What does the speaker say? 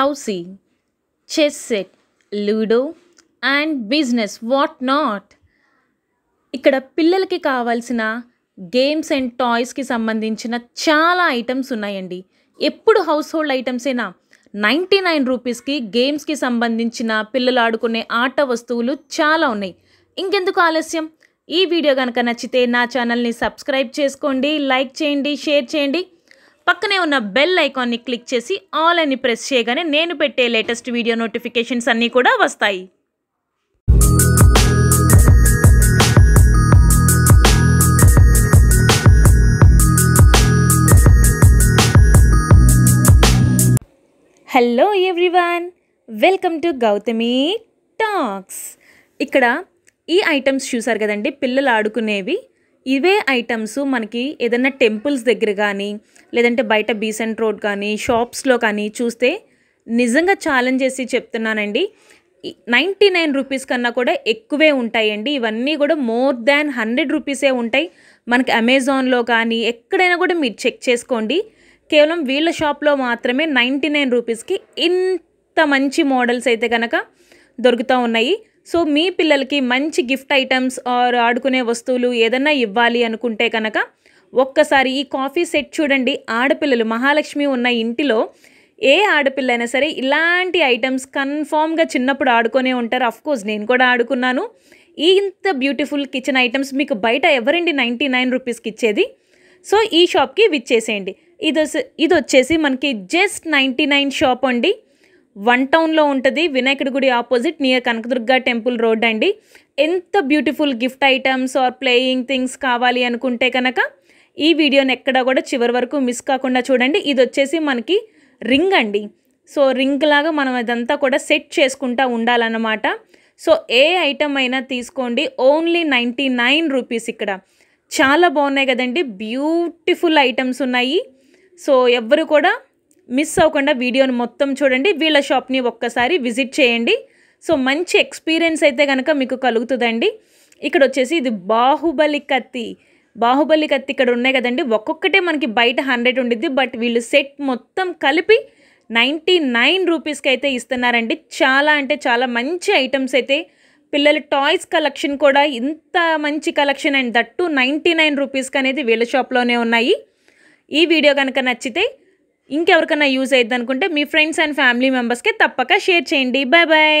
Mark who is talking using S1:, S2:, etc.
S1: housie chess set ludo and business what not ఇక్కడ పిల్లలకి కావాల్సిన గేమ్స్ అండ్ టాయ్స్కి సంబంధించిన చాలా ఐటమ్స్ ఉన్నాయండి ఎప్పుడు హౌస్ హోల్డ్ ఐటమ్సేనా నైంటీ నైన్ రూపీస్కి గేమ్స్కి సంబంధించిన పిల్లలు ఆడుకునే ఆట వస్తువులు చాలా ఉన్నాయి ఇంకెందుకు ఆలస్యం ఈ వీడియో కనుక నచ్చితే నా ఛానల్ని సబ్స్క్రైబ్ చేసుకోండి లైక్ చేయండి షేర్ చేయండి పక్కనే ఉన్న బెల్ ఐకాన్ని క్లిక్ చేసి ఆల్ అని ప్రెస్ చేయగానే నేను పెట్టే లేటెస్ట్ వీడియో నోటిఫికేషన్స్ అన్నీ కూడా వస్తాయి hello everyone welcome to Gautami talks ఇక్కడ ఈ ఐటమ్స్ చూసారు కదండి పిల్లలు ఆడుకునేవి ఇవే ఐటమ్స్ మనకి ఏదైనా టెంపుల్స్ దగ్గర కానీ లేదంటే బయట బీసెంట్ రోడ్ కానీ షాప్స్లో కానీ చూస్తే నిజంగా ఛాలెంజ్ చేసి చెప్తున్నానండి నైంటీ నైన్ రూపీస్ కన్నా కూడా ఎక్కువే ఉంటాయండి ఇవన్నీ కూడా మోర్ దాన్ హండ్రెడ్ రూపీసే ఉంటాయి మనకి అమెజాన్లో కానీ ఎక్కడైనా కూడా మీరు చెక్ చేసుకోండి కేవలం వీళ్ళ షాప్లో మాత్రమే నైంటీ నైన్ రూపీస్కి ఇంత మంచి మోడల్స్ అయితే కనుక దొరుకుతూ ఉన్నాయి సో మీ పిల్లలకి మంచి గిఫ్ట్ ఐటమ్స్ ఆర్ ఆడుకునే వస్తువులు ఏదన్నా ఇవ్వాలి అనుకుంటే కనుక ఒక్కసారి ఈ కాఫీ సెట్ చూడండి ఆడపిల్లలు మహాలక్ష్మి ఉన్న ఇంటిలో ఏ ఆడపిల్ల అయినా సరే ఇలాంటి ఐటమ్స్ కన్ఫామ్గా చిన్నప్పుడు ఆడుకునే ఉంటారు కోర్స్ నేను కూడా ఆడుకున్నాను ఇంత బ్యూటిఫుల్ కిచెన్ ఐటమ్స్ మీకు బయట ఎవరండి నైంటీ నైన్ రూపీస్కి ఇచ్చేది సో ఈ షాప్కి విచ్చేసేయండి ఇది ఇది వచ్చేసి మనకి జస్ట్ నైంటీ నైన్ షాప్ అండి వన్ టౌన్లో ఉంటుంది వినాయకుడి గుడి opposite near Kanakadurga temple road అండి ఎంత beautiful gift items or playing things కావాలి అనుకుంటే కనుక ఈ వీడియోని ఎక్కడా కూడా చివరి వరకు మిస్ కాకుండా చూడండి ఇది వచ్చేసి మనకి రింగ్ అండి సో రింగ్ లాగా మనం అదంతా కూడా సెట్ చేసుకుంటా ఉండాలన్నమాట సో ఏ ఐటమ్ అయినా తీసుకోండి ఓన్లీ నైంటీ నైన్ రూపీస్ ఇక్కడ చాలా బాగున్నాయి కదండి బ్యూటిఫుల్ ఐటమ్స్ ఉన్నాయి సో ఎవరు కూడా మిస్ అవ్వకుండా వీడియోని మొత్తం చూడండి వీళ్ళ షాప్ని ఒక్కసారి విజిట్ చేయండి సో మంచి ఎక్స్పీరియన్స్ అయితే కనుక మీకు కలుగుతుందండి ఇక్కడ వచ్చేసి ఇది బాహుబలి కత్తి బాహుబలి కత్తి ఇక్కడ ఉన్నాయి కదండి ఒక్కొక్కటే మనకి బయట హండ్రెడ్ ఉండిద్ది బట్ వీళ్ళు సెట్ మొత్తం కలిపి నైంటీ నైన్ రూపీస్కి అయితే ఇస్తున్నారండి చాలా అంటే చాలా మంచి ఐటమ్స్ అయితే పిల్లల టాయ్స్ కలెక్షన్ కూడా ఇంత మంచి collection and that ninety nine రూపీస్కి అనేది వీళ్ళ షాప్లోనే ఉన్నాయి ఈ వీడియో కనుక నచ్చితే ఇంకెవరికైనా యూజ్ అవుతుంది అనుకుంటే మీ ఫ్రెండ్స్ అండ్ ఫ్యామిలీ మెంబర్స్కి తప్పక షేర్ చేయండి బాయ్ బాయ్